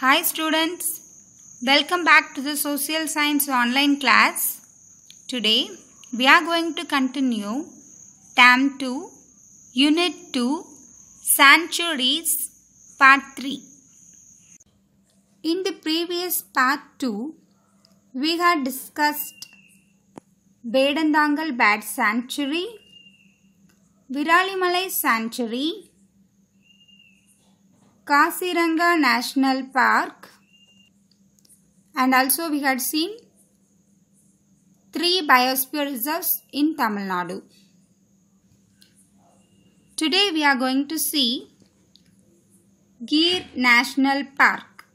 Hi students, welcome back to the Social Science online class. Today we are going to continue Term 2, Unit 2, Sanctuaries, Part 3. In the previous Part 2, we had discussed Bedandangal Bad Sanctuary, Viralimalai Sanctuary, Kasiranga National Park and also we had seen three biosphere reserves in Tamil Nadu. Today we are going to see Gir National Park.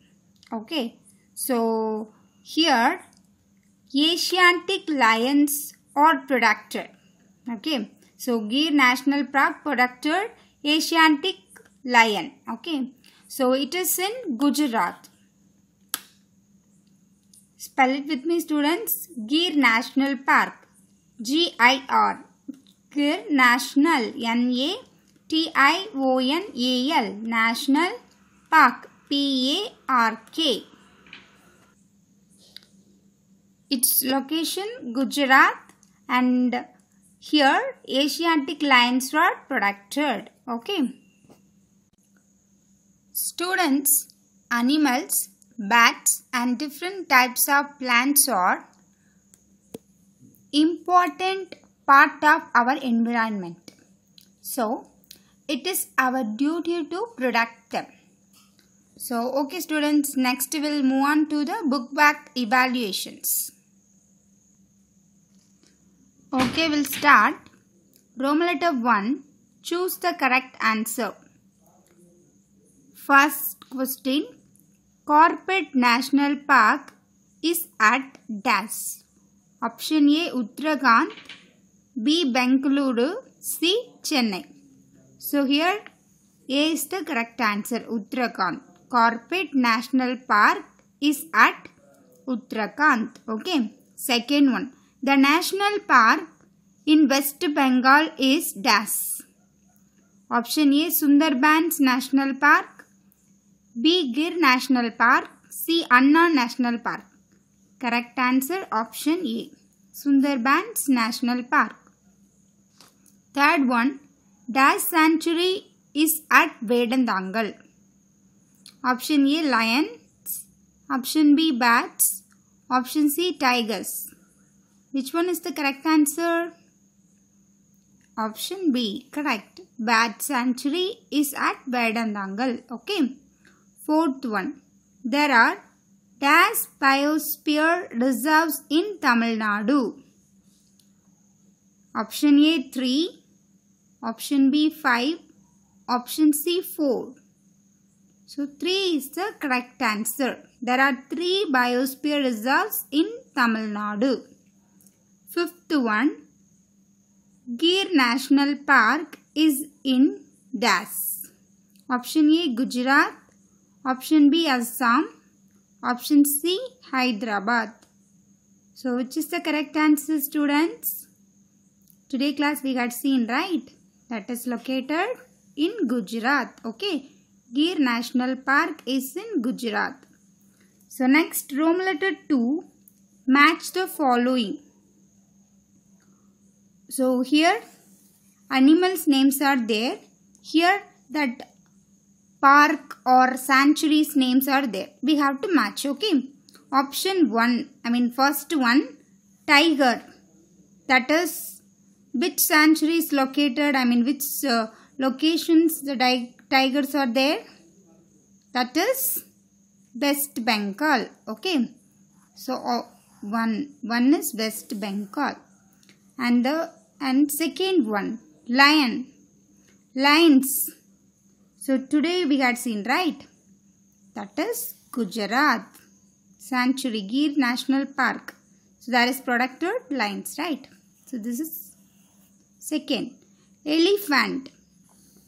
Okay, so here Asiatic lions are protected. Okay, so Gir National Park protected Asiatic lion. Okay, so it is in Gujarat. Spell it with me students. Gir National Park. G-I-R. Gir National. N-A-T-I-O-N-A-L. National Park. P-A-R-K. Its location Gujarat and here Asiatic lions were protected. Okay. Students, animals, bats and different types of plants are important part of our environment. So, it is our duty to protect them. So, okay students, next we'll move on to the book back evaluations. Okay, we'll start. Problem letter 1. Choose the correct answer. First question Corporate National Park is at dash. Option A Uttarakhand, B Bengaluru, C Chennai. So here A is the correct answer Uttarakhand. Corporate National Park is at Uttarakhand. Okay. Second one. The national park in West Bengal is dash. Option A Sundarbans National Park. B. Gir National Park. C. Anna National Park. Correct answer option A. Sundarbans National Park. Third one. Dash Sanctuary is at Vedandangal. Option A. Lions. Option B. Bats. Option C. Tigers. Which one is the correct answer? Option B. Correct. Bat Sanctuary is at Vedandangal. Okay. Fourth one, there are Das biosphere reserves in Tamil Nadu. Option A 3, option B 5, option C 4. So 3 is the correct answer. There are 3 biosphere reserves in Tamil Nadu. Fifth one, Gir National Park is in DAS. Option A Gujarat, Option B Assam. Option C Hyderabad. So which is the correct answer students? Today class we got seen right? That is located in Gujarat. Okay. Gir National Park is in Gujarat. So next Rome letter 2. Match the following. So here animals names are there. Here that park or sanctuaries names are there. We have to match. Okay. Option 1. I mean first one. Tiger. That is which sanctuary is located. I mean which uh, locations the tigers are there. That is West Bengal. Okay. So uh, one. One is West Bengal. And the and second one. Lion. Lions so today we had seen right that is Gujarat Sanctuary Gir National Park. So that is protected lines right. So this is second elephant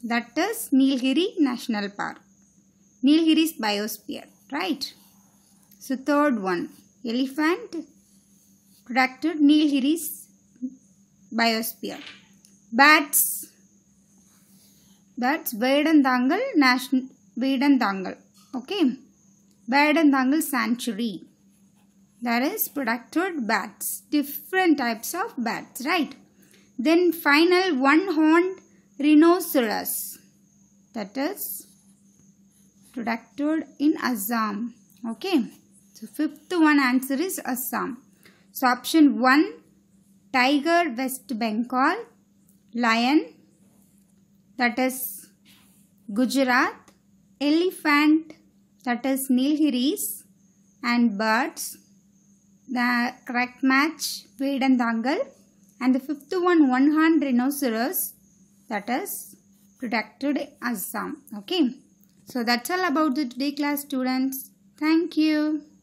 that is Nilgiri National Park. Nilgiri's biosphere right. So third one elephant protected Nilgiri's biosphere. Bats that's Vedandangal National Dangal. okay Dangal Sanctuary that is protected bats different types of bats right then final one horned rhinoceros that is protected in Assam okay so fifth one answer is Assam so option 1 tiger west bengal lion that is Gujarat, elephant that is Nilgiris and birds. The correct match Vedantangal and the fifth one one hand rhinoceros that is protected Assam. Okay. So that's all about the today class students. Thank you.